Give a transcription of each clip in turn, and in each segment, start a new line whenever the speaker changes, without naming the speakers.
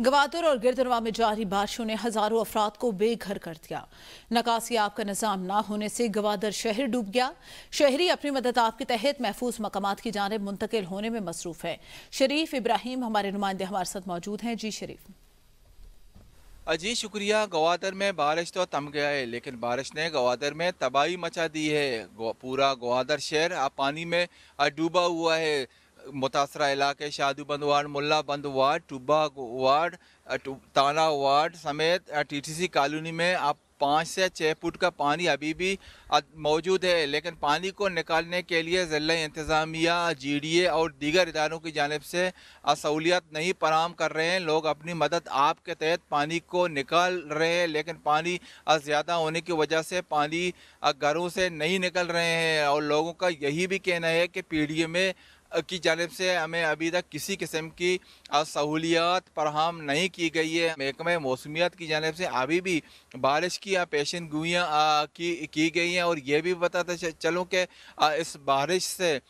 गवातर और गिरदरवा में जारी बारिशों ने हजारों अफराद को बेघर कर दिया नकासी आप का निज़ाम न होने से गवादर शहर डूब गया शहरी अपनी मदद आप के तहत महफूज मकाम की जानब मुंतकिल होने में मसरूफ है शरीफ इब्राहिम हमारे नुमाइंदे हमारे साथ मौजूद हैं जी शरीफ
अजी शुक्रिया गवादर में बारिश तो थम गया है लेकिन बारिश ने गवादर में तबाही मचा दी है पूरा गवादर शहर पानी में डूबा हुआ है मुतासर इलाके शादूबंद वार्ड बंद ward Tubba ward Tana ward समेत टीटीसी कॉलोनी में आप पाँच से छः फुट का पानी अभी भी मौजूद है लेकिन पानी को निकालने के लिए ज़िला इंतज़ामिया जीडीए और दीगर इदारों की जानब से सहूलियत नहीं फराम कर रहे हैं लोग अपनी मदद आप के तहत पानी को निकाल रहे हैं लेकिन पानी ज़्यादा होने की वजह से पानी घरों से नहीं निकल रहे हैं और लोगों का यही भी कहना है कि पी में की जानब से हमें अभी तक किसी किस्म की सहूलियात फरहम नहीं की गई है महकमे मौसमियात की जानब से अभी भी बारिश की पेशन गोइयाँ की, की गई हैं और ये भी बताते चलूँ कि इस बारिश से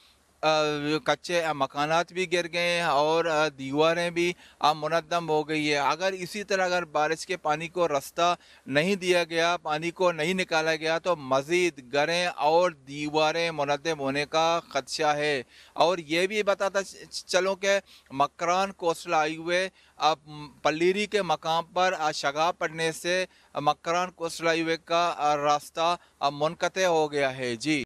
कच्चे मकान भी गिर गए हैं और दीवारें भी मुनदम हो गई है अगर इसी तरह अगर बारिश के पानी को रास्ता नहीं दिया गया पानी को नहीं निकाला गया तो मज़ीद घरें और दीवारें मुनदम होने का ख़दशा है और ये भी बताता चलो कि मकरान कोस्टल हाईवे अब पलीरी के मकाम पर शगा पड़ने से मकरान कोस्टल हाईवे का रास्ता अब मुनक़ हो गया है जी